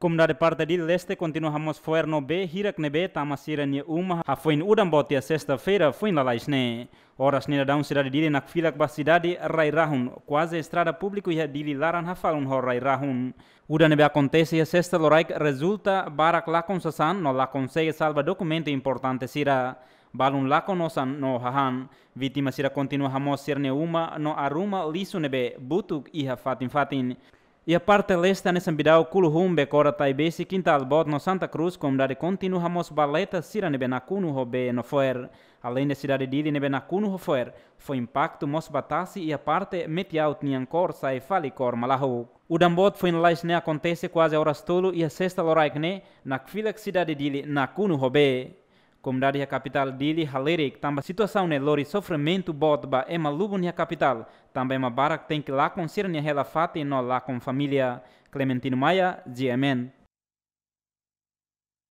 en la parte de leste continuamos Fuerno be Hirak Nebe, Tamasira Nye Uma, in Udam Botia sexta-feira, en La Laisne. Horas Nira Down de Dili nak Filak Ba Rai Rahun, Kuaze estrada público ...ya Dili Laran falun Hor Rai Rahun. Udan Nebe acontece a sexta Loraik resulta, Barak Lakon Sasan, no la sege salva documento importante Sira. Balun lakon osan no hahan. ...vitima sira continua hamos sirne uma no aruma lisu nebe butuk iha fatin fatin. E a parte leste na Sambidao, Kulhumbe, Cora Taibesi, Quinta Bot, no Santa Cruz, comunidade continuamos baleta, Sira Nebenakuno, Robe, no Foer. Além da cidade de Ili, Nebenakuno, Rofoer. Foi impacto, Mos Batasi e a parte Metiaut, Niancor, Sai, Falicor, Malahu. O dambot foi em Laisne acontece quase a horas tolo e a sexta loraikne, na Kfilak cidade de Ili, Nakuno, Robe. Comunidade capital dili halerek também situação né lori sofrimento botba é malubo na capital. Também é uma barak tem que lá concerne ela e não lá com família Clementino Maia, GMN.